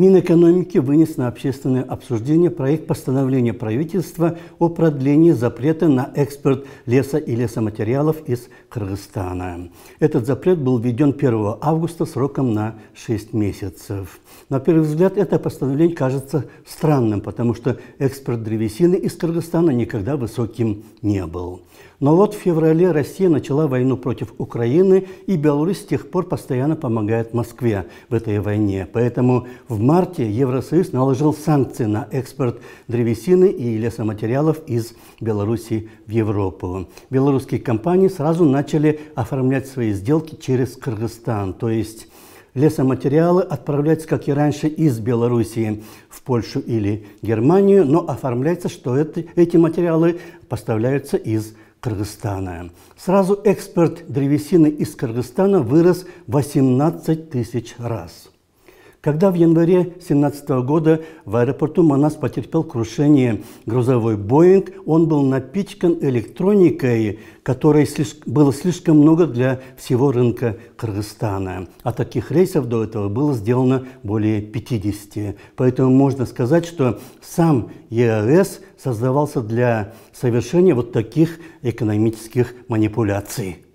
Минэкономики вынес на общественное обсуждение проект постановления правительства о продлении запрета на экспорт леса и лесоматериалов из Кыргызстана. Этот запрет был введен 1 августа сроком на 6 месяцев. На первый взгляд это постановление кажется странным, потому что экспорт древесины из Кыргызстана никогда высоким не был. Но вот в феврале Россия начала войну против Украины, и Беларусь с тех пор постоянно помогает Москве в этой войне. Поэтому в марте Евросоюз наложил санкции на экспорт древесины и лесоматериалов из Беларуси в Европу. Белорусские компании сразу начали оформлять свои сделки через Кыргызстан, то есть лесоматериалы отправляются, как и раньше, из Белоруссии в Польшу или Германию, но оформляется, что это, эти материалы поставляются из Кыргызстана. Сразу экспорт древесины из Кыргызстана вырос 18 тысяч раз. Когда в январе 2017 года в аэропорту Манас потерпел крушение грузовой «Боинг», он был напичкан электроникой, которой было слишком много для всего рынка Кыргызстана. А таких рейсов до этого было сделано более 50. Поэтому можно сказать, что сам ЕАЭС создавался для совершения вот таких экономических манипуляций.